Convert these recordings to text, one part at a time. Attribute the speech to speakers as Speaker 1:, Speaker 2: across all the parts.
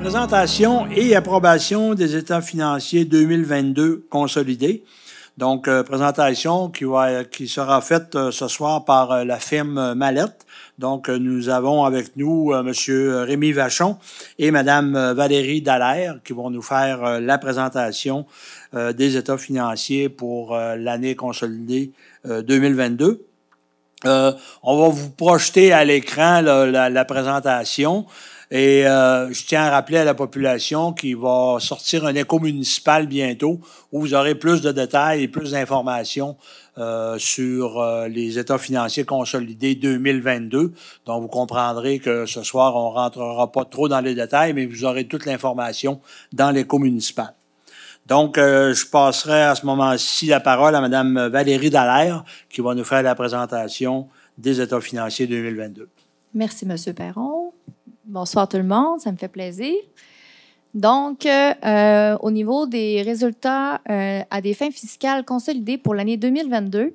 Speaker 1: Présentation et approbation des états financiers 2022 consolidés. Donc, euh, présentation qui, va, qui sera faite euh, ce soir par euh, la firme Mallette. Donc, nous avons avec nous Monsieur M. Rémi Vachon et Mme Valérie Dallaire qui vont nous faire la présentation euh, des états financiers pour euh, l'année consolidée 2022. Euh, on va vous projeter à l'écran la, présentation. Et je tiens à rappeler à la population qu'il va sortir un écho municipal bientôt où vous aurez plus de détails et plus d'informations sur les états financiers consolidés 2022. Donc, vous comprendrez que ce soir, on rentrera pas trop dans les détails, mais vous aurez toute l'information dans l'écho municipal. Donc, euh, je passerai à ce moment-ci la parole à Mme Valérie Dallaire, qui va nous faire la présentation des états financiers 2022.
Speaker 2: Merci, M. Perron. Bonsoir tout le monde, ça me fait plaisir. Donc, euh, euh, au niveau des résultats à des fins fiscales consolidées pour l'année 2022,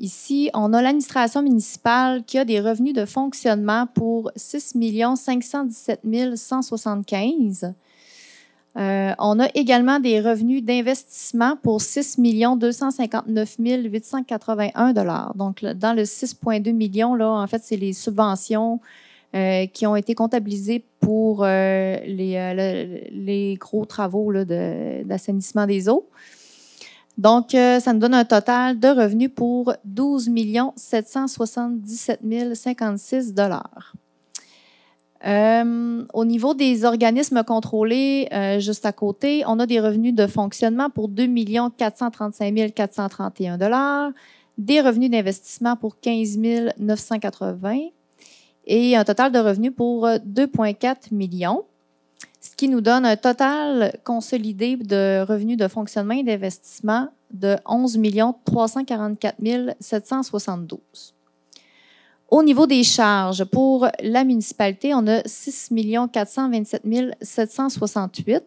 Speaker 2: ici, on a l'administration municipale qui a des revenus de fonctionnement pour 6 517 175 euh, on a également des revenus d'investissement pour 6 259 881 dollars. Donc, dans le 6,2 millions, là, en fait, c'est les subventions euh, qui ont été comptabilisées pour euh, les, gros travaux d'assainissement des eaux. Donc, ça nous donne un total de revenus pour 12 777 056 dollars. Euh, au niveau des organismes contrôlés euh, juste à côté, on a des revenus de fonctionnement pour 2 435 431 des revenus d'investissement pour 15 980 et un total de revenus pour 2,4 euh, millions, ce qui nous donne un total consolidé de revenus de fonctionnement et d'investissement de 11 344 772. Au niveau des charges, pour la municipalité, on a 6 427 768.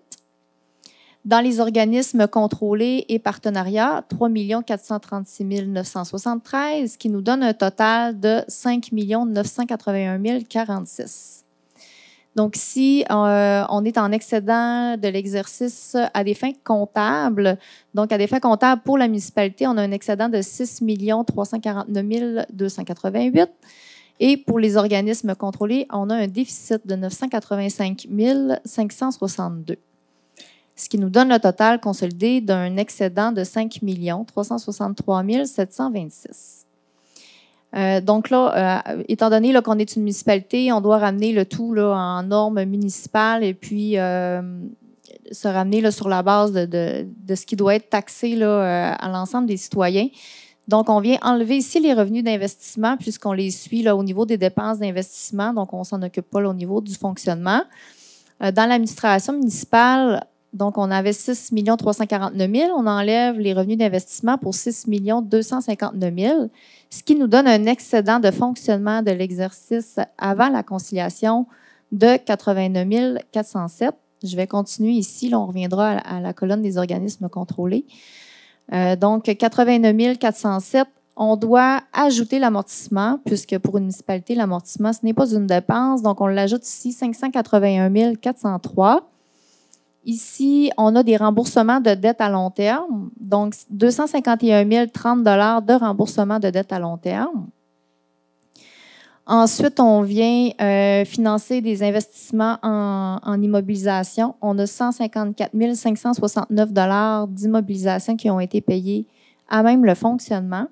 Speaker 2: Dans les organismes contrôlés et partenariats, 3 436 973, qui nous donne un total de 5 981 046. Donc, si euh, on est en excédent de l'exercice à des fins comptables, donc à des fins comptables pour la municipalité, on a un excédent de 6 349 288. Et pour les organismes contrôlés, on a un déficit de 985 562, ce qui nous donne le total consolidé d'un excédent de 5 363 726. Euh, donc là, euh, étant donné qu'on est une municipalité, on doit ramener le tout en normes municipales et puis euh, se ramener sur la base de, ce qui doit être taxé à l'ensemble des citoyens. Donc, on vient enlever ici les revenus d'investissement puisqu'on les suit au niveau des dépenses d'investissement, donc on s'en occupe pas au niveau du fonctionnement. dans l'administration municipale, donc, on avait 6 349 000. On enlève les revenus d'investissement pour 6 259 000, ce qui nous donne un excédent de fonctionnement de l'exercice avant la conciliation de 89 407. Je vais continuer ici. L'on on reviendra à la colonne des organismes contrôlés. Euh, donc, 89 407 on doit ajouter l'amortissement, puisque pour une municipalité, l'amortissement, ce n'est pas une dépense. Donc, on l'ajoute ici, 581 403. Ici, on a des remboursements de dettes à long terme, donc 251 030 de remboursement de dettes à long terme. Ensuite, on vient euh, financer des investissements en, en, immobilisation. On a 154 569 d'immobilisation qui ont été payés à même le fonctionnement.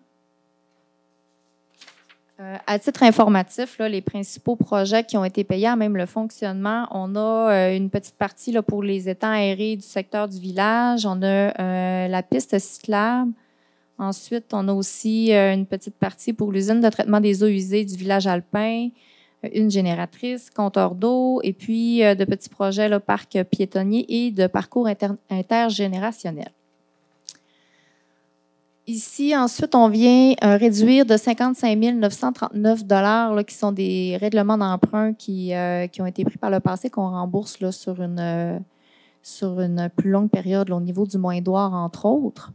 Speaker 2: Euh, à titre informatif, les principaux projets qui ont été payés, même le fonctionnement, on a euh, une petite partie là, pour les étangs aérés du secteur du village, on a euh, la piste cyclable, ensuite on a aussi une petite partie pour l'usine de traitement des eaux usées du village alpin, une génératrice, compteur d'eau, et puis de petits projets, là, parc piétonnier et de parcours intergénérationnels. intergénérationnel. Ici, ensuite, on vient euh, réduire de 55 939 qui sont des règlements d'emprunt qui, euh, qui, ont été pris par le passé, qu'on rembourse là, sur, une, euh, sur une plus longue période au niveau du moindre, entre autres.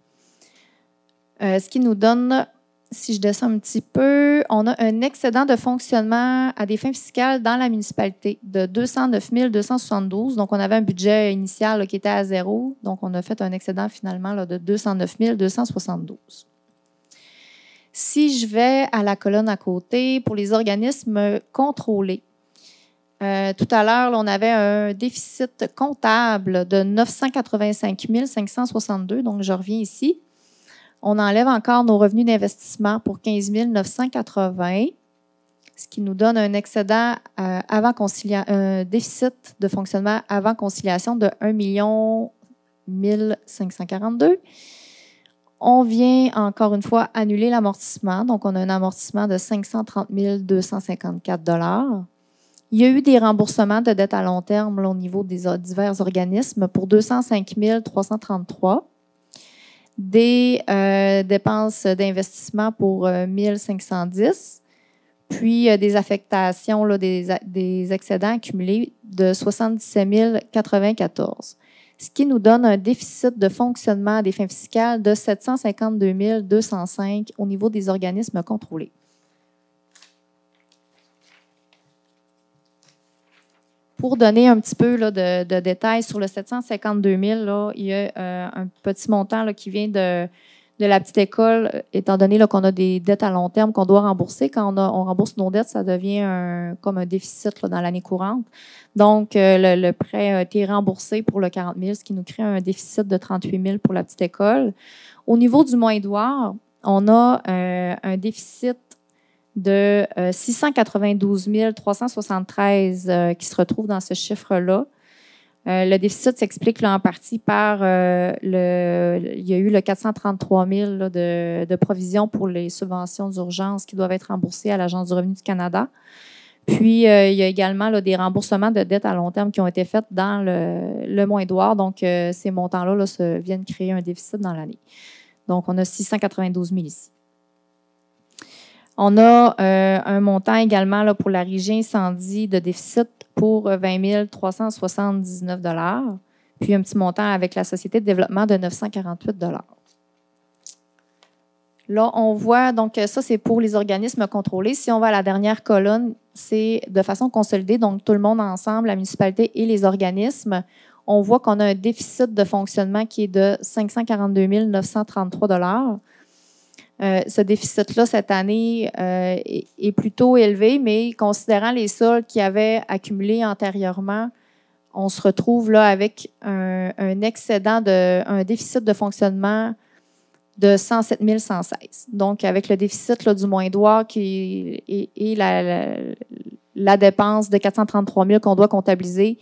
Speaker 2: ce qui nous donne si je descends un petit peu, on a un excédent de fonctionnement à des fins fiscales dans la municipalité de 209 272. Donc, on avait un budget initial qui était à zéro. Donc, on a fait un excédent finalement de 209 272. Si je vais à la colonne à côté, pour les organismes contrôlés, euh, tout à l'heure, on avait un déficit comptable de 985 562. Donc, je reviens ici on enlève encore nos revenus d'investissement pour 15 980, ce qui nous donne un excédent euh, avant avant un déficit de fonctionnement avant conciliation de 1 1542. On vient encore une fois annuler l'amortissement, donc on a un amortissement de 530 254 il y a eu des remboursements de dettes à long terme au niveau des euh, divers organismes pour 205 333 des euh, dépenses d'investissement pour 1 euh, 1510, puis euh, des affectations, des, des, excédents accumulés de 77 094, ce qui nous donne un déficit de fonctionnement des fins fiscales de 752 205 au niveau des organismes contrôlés. Pour donner un petit peu de, détails sur le 752 000, il y a euh, un petit montant qui vient de, la petite école, euh, étant donné qu'on a des dettes à long terme qu'on doit rembourser. Quand on, rembourse nos dettes, ça devient comme un déficit dans l'année courante. Donc, euh, le, prêt a été remboursé pour le 40 000, ce qui nous crée un déficit de 38 000 pour la petite école. Au niveau du mois édouard on a un déficit de 692 euh, 373 euh, qui se retrouvent dans ce chiffre-là. Euh, le déficit s'explique en partie par le, il y a eu le 433 000 de, provisions pour les subventions d'urgence qui doivent être remboursées à l'Agence du revenu du Canada. Puis, il y a également des remboursements de dettes à long terme qui ont été faits dans le, mont édouard Donc, ces montants-là viennent créer un déficit dans l'année. Donc, on a 692 000 ici. On a euh, un montant également pour la régie incendie de déficit pour 20 euh, 379 puis un petit montant avec la Société de développement de 948 Là, on voit, donc ça, c'est pour les organismes contrôlés. Si on va à la dernière colonne, c'est de façon consolidée, donc tout le monde ensemble, la municipalité et les organismes. On voit qu'on a un déficit de fonctionnement qui est de 542 933 euh, ce déficit-là cette année euh, est, plutôt élevé, mais considérant les soldes qu'il avaient avait accumulés antérieurement, on se retrouve là avec un, excédent de un déficit de fonctionnement de 107 116. Donc, avec le déficit du moins droit qui, et, la, dépense de 433 000 qu'on doit comptabiliser,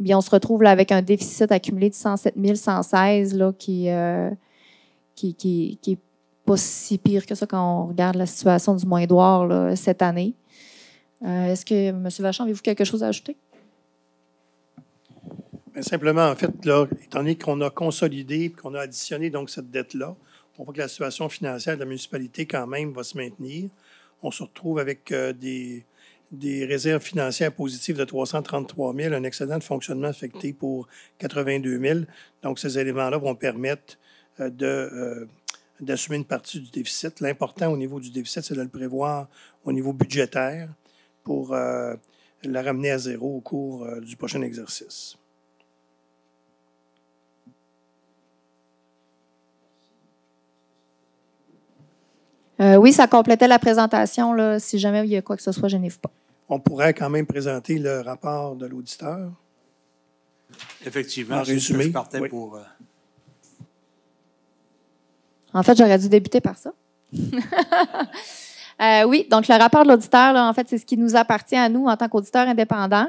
Speaker 2: eh bien, on se retrouve là avec un déficit accumulé de 107 116 là, euh, qui, qui, qui, qui pas si pire que ça quand on regarde la situation du moins cette année. Euh, est-ce que, M. Vachon, avez-vous quelque chose à ajouter?
Speaker 3: simplement, en fait, étant donné qu'on a consolidé et qu'on a additionné donc cette dette-là, on voit que la situation financière de la municipalité, quand même, va se maintenir. On se retrouve avec euh, des, des réserves financières positives de 333 000, un excédent de fonctionnement affecté pour 82 000. Donc, ces éléments-là vont permettre euh, de d'assumer une partie du déficit. L'important au niveau du déficit, c'est de le prévoir au niveau budgétaire pour euh, la ramener à zéro au cours euh, du prochain exercice.
Speaker 2: Euh, oui, ça complétait la présentation. Si jamais il y a quoi que ce soit, je n'ai pas.
Speaker 3: On pourrait quand même présenter le rapport
Speaker 1: de
Speaker 2: l'auditeur.
Speaker 1: Effectivement, je partais pour.
Speaker 2: En fait, j'aurais dû débuter par ça. Euh, oui, donc le rapport de l'auditeur, en fait, c'est ce qui nous appartient à nous en tant qu'auditeurs indépendants.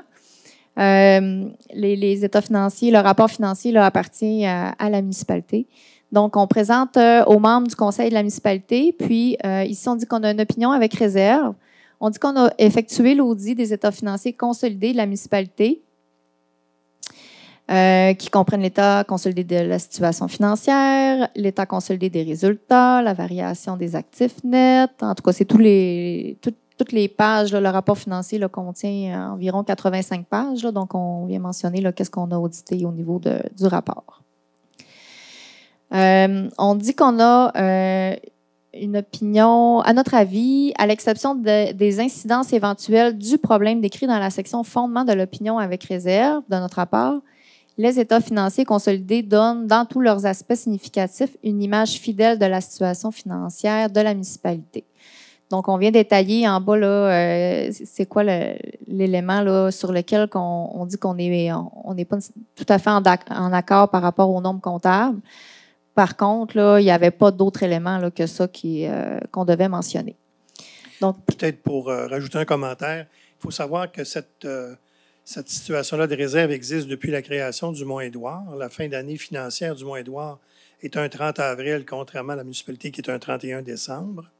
Speaker 2: Euh, les, états financiers, le rapport financier appartient euh, à, la municipalité. Donc, on présente aux membres du conseil de la municipalité, puis ici, on dit qu'on a une opinion avec réserve. On dit qu'on a effectué l'audit des états financiers consolidés de la municipalité euh, qui comprennent l'état consolidé de la situation financière, l'état consolidé des résultats, la variation des actifs nets. En tout cas, c'est toutes les pages. le rapport financier là, contient euh, environ 85 pages. donc, on vient mentionner qu'est-ce qu'on a audité au niveau du rapport. Euh, on dit qu'on a une opinion, à notre avis, à l'exception des incidences éventuelles du problème décrit dans la section fondement de l'opinion avec réserve de notre rapport, les états financiers consolidés donnent, dans tous leurs aspects significatifs, une image fidèle de la situation financière de la municipalité. Donc, on vient détailler en bas, là, euh, c'est quoi l'élément là, sur lequel on, dit qu'on n'est on, pas tout à fait en, accord par rapport au nombre comptable. Par contre, là, il n'y avait pas d'autres éléments là, que ça euh, qu'on devait mentionner.
Speaker 3: Donc, Peut-être pour euh, rajouter un commentaire, il faut savoir que cette, cette situation-là de réserve existe depuis la création du Mont-Édouard. La fin d'année financière du Mont-Édouard est un 30 avril, contrairement à la municipalité qui est un 31 décembre.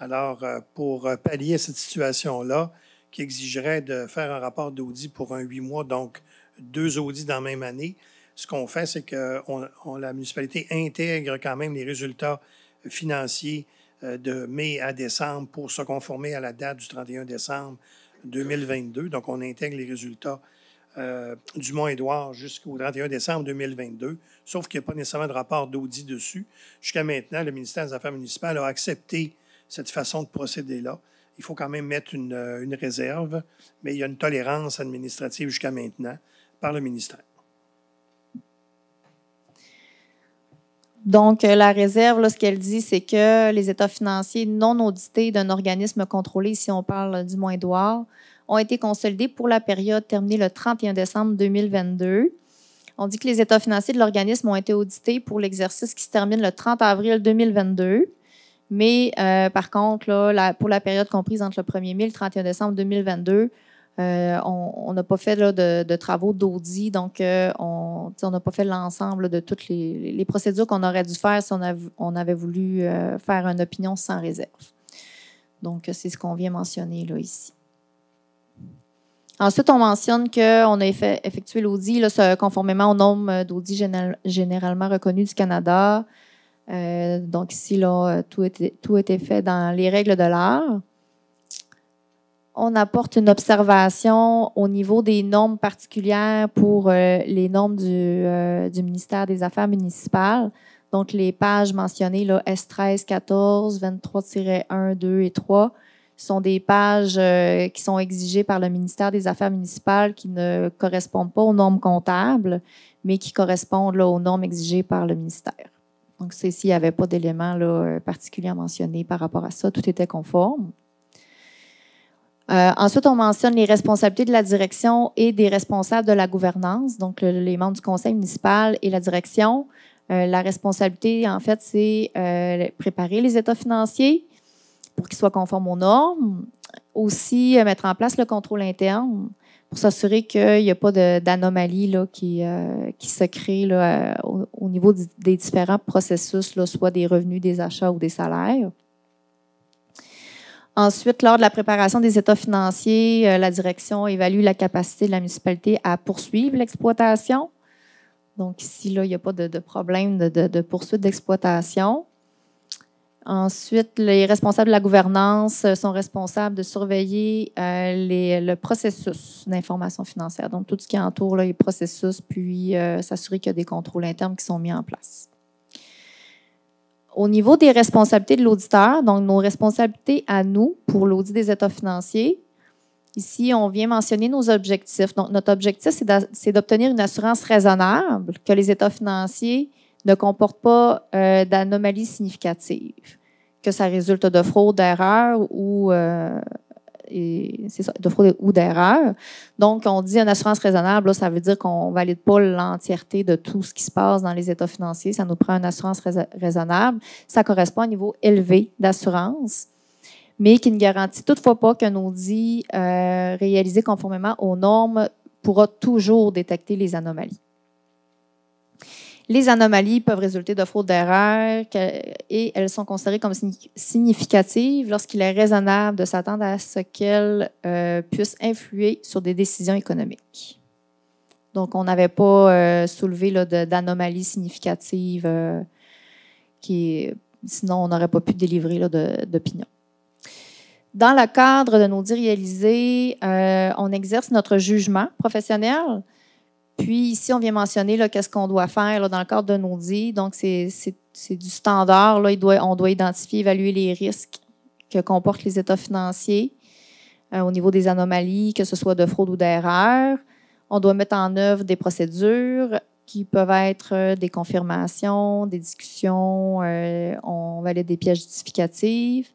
Speaker 3: Alors, euh, pour euh, pallier cette situation-là, qui exigerait de faire un rapport d'audit pour un huit mois, donc deux audits dans la même année, ce qu'on fait, c'est que la municipalité intègre quand même les résultats financiers euh, de mai à décembre pour se conformer à la date du 31 décembre 2022. Donc, on intègre les résultats euh, du Mont-Édouard jusqu'au 31 décembre 2022, sauf qu'il n'y a pas nécessairement de rapport d'audit dessus. Jusqu'à maintenant, le ministère des Affaires municipales a accepté cette façon de procéder-là. Il faut quand même mettre une réserve, mais il y a une tolérance administrative jusqu'à maintenant par le ministère.
Speaker 2: Donc, euh, la réserve, là, ce qu'elle dit, c'est que les états financiers non audités d'un organisme contrôlé, si on parle du moins d'Oire, ont été consolidés pour la période terminée le 31 décembre 2022. On dit que les états financiers de l'organisme ont été audités pour l'exercice qui se termine le 30 avril 2022. Mais euh, par contre, là, pour la période comprise entre le 1er mai et le 31 décembre 2022, euh, on n'a pas fait de, travaux d'audit, donc euh, on n'a pas fait l'ensemble de toutes les, procédures qu'on aurait dû faire si on, avait voulu euh, faire une opinion sans réserve. Donc, c'est ce qu'on vient mentionner ici. Ensuite, on mentionne qu'on a effectué l'audit conformément au nombre d'audits généralement reconnus du Canada. donc ici, tout, a tout était fait dans les règles de l'art on apporte une observation au niveau des normes particulières pour euh, les normes euh, du, ministère des Affaires municipales. Donc, les pages mentionnées, là, S13, 14, 23-1, 2 et 3, sont des pages euh, qui sont exigées par le ministère des Affaires municipales qui ne correspondent pas aux normes comptables, mais qui correspondent aux normes exigées par le ministère. Donc, c'est s'il n'y avait pas d'éléments particuliers mentionnés par rapport à ça, tout était conforme. Euh, ensuite, on mentionne les responsabilités de la direction et des responsables de la gouvernance, donc les membres du conseil municipal et la direction. Euh, la responsabilité, en fait, c'est euh, préparer les états financiers pour qu'ils soient conformes aux normes, aussi euh, mettre en place le contrôle interne pour s'assurer qu'il n'y a pas d'anomalie qui, qui se crée au, niveau des différents processus, là, soit des revenus, des achats ou des salaires. Ensuite, lors de la préparation des états financiers, euh, la direction évalue la capacité de la municipalité à poursuivre l'exploitation. Donc ici, là, il n'y a pas de, problème de, poursuite d'exploitation. Ensuite, les responsables de la gouvernance euh, sont responsables de surveiller euh, le processus d'information financière, donc tout ce qui entoure le les processus, puis s'assurer qu'il y a des contrôles internes qui sont mis en place. Au niveau des responsabilités de l'auditeur, donc nos responsabilités à nous pour l'audit des états financiers, ici, on vient mentionner nos objectifs. Donc, notre objectif, c'est d'obtenir une assurance raisonnable que les états financiers ne comportent pas euh, d'anomalies significatives, que ça résulte de fraude, d'erreur ou euh, de ou d'erreur. Donc, on dit une assurance raisonnable, ça veut dire qu'on ne valide pas l'entièreté de tout ce qui se passe dans les états financiers. Ça nous prend une assurance raisonnable. Ça correspond à un niveau élevé d'assurance, mais qui ne garantit toutefois pas qu'un audit euh, réalisé conformément aux normes pourra toujours détecter les anomalies. Les anomalies peuvent résulter de fraudes d'erreur et elles sont considérées comme significatives lorsqu'il est raisonnable de s'attendre à ce qu'elles euh, puissent influer sur des décisions économiques. Donc, on n'avait pas euh, soulevé d'anomalies significatives euh, qui, sinon on n'aurait pas pu délivrer d'opinion. Dans le cadre de nos dits réalisés, on exerce notre jugement professionnel puis ici, on vient mentionner qu'est-ce qu'on doit faire là, dans le cadre de nos dits. Donc, c'est du standard. Là. on doit identifier, évaluer les risques que comportent les états financiers euh, au niveau des anomalies, que ce soit de fraude ou d'erreur. On doit mettre en œuvre des procédures qui peuvent être euh, des confirmations, des discussions, euh, on valide des pièges justificatifs.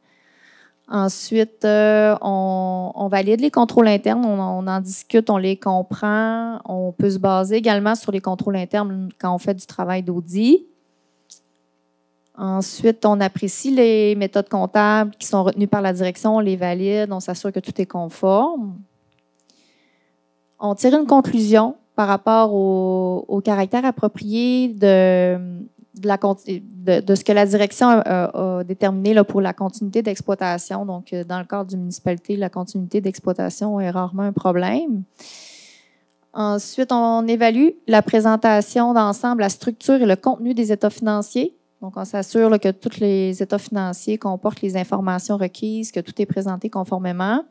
Speaker 2: Ensuite, euh, on, valide les contrôles internes, on, en discute, on les comprend. On peut se baser également sur les contrôles internes quand on fait du travail d'audit. Ensuite, on apprécie les méthodes comptables qui sont retenues par la direction, on les valide, on s'assure que tout est conforme. On tire une conclusion par rapport au caractère approprié de, de, la, de, ce que la direction a, déterminé là, pour la continuité d'exploitation. Donc, euh, dans le cadre du municipalité, la continuité d'exploitation est rarement un problème. Ensuite, on évalue la présentation d'ensemble, la structure et le contenu des états financiers. Donc, on s'assure que tous les états financiers comportent les informations requises, que tout est présenté conformément.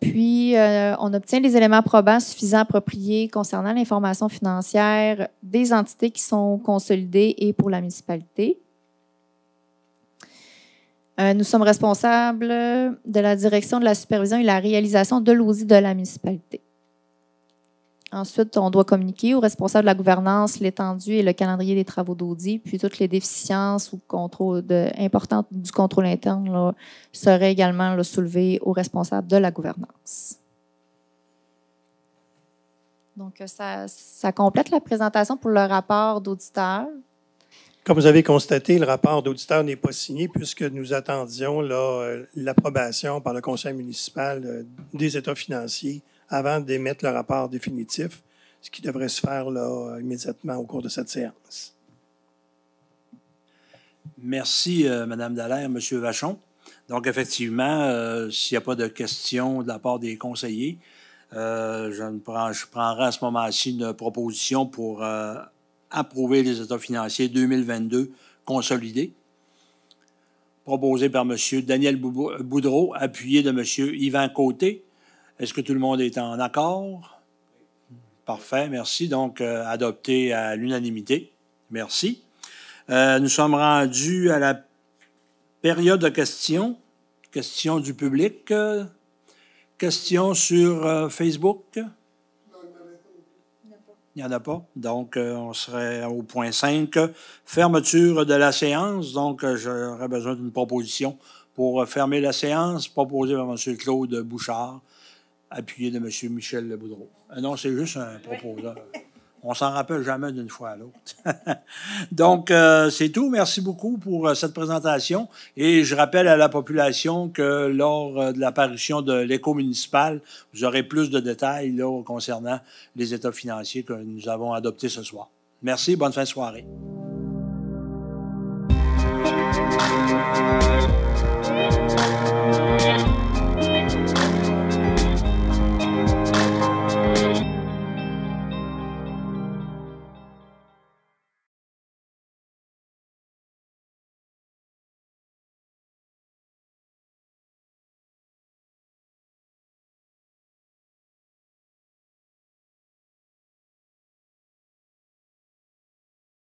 Speaker 2: Puis, euh, on obtient les éléments probants suffisants appropriés concernant l'information financière des entités qui sont consolidées et pour la municipalité. Euh, nous sommes responsables de la direction de la supervision et la réalisation de l'audit de la municipalité. Ensuite, on doit communiquer aux responsables de la gouvernance l'étendue et le calendrier des travaux d'audit, puis toutes les déficiences ou contrôles importantes du contrôle interne seraient également soulevées aux responsables de la gouvernance. Donc, euh, ça, ça complète la présentation pour le rapport d'auditeur.
Speaker 3: Comme vous avez constaté, le rapport d'auditeur n'est pas signé puisque nous attendions euh, l'approbation par le conseil municipal euh, des états financiers avant d'émettre le rapport définitif, ce qui devrait se faire immédiatement au cours de cette séance.
Speaker 1: Merci, Mme euh, Madame Dallaire, M. Vachon. Donc, effectivement, euh, s'il n'y a pas de questions de la part des conseillers, euh, je, ne je, prendrai à ce moment-ci une proposition pour approuver les états financiers 2022 consolidés, proposée par M. Daniel Boudreau, appuyé de M. Yvan Côté, est-ce que tout le monde est en accord? Parfait, merci. Donc, euh, adopté à l'unanimité. Merci. Euh, nous sommes rendus à la période de questions, questions du public, questions sur euh, Facebook. Il n'y en a pas. Donc, on serait au point 5. Fermeture de la séance. Donc, j'aurais besoin d'une proposition pour fermer la séance, proposée par M. Claude Bouchard appuyé de M. Michel Boudreau. Euh, non, c'est juste un proposant. On s'en rappelle jamais d'une fois à l'autre. Donc, euh, c'est tout. Merci beaucoup pour euh, cette présentation. Et je rappelle à la population que lors de l'apparition de l'écho municipal, vous aurez plus de détails concernant les états financiers que nous avons adoptés ce soir. Merci. Bonne fin de soirée.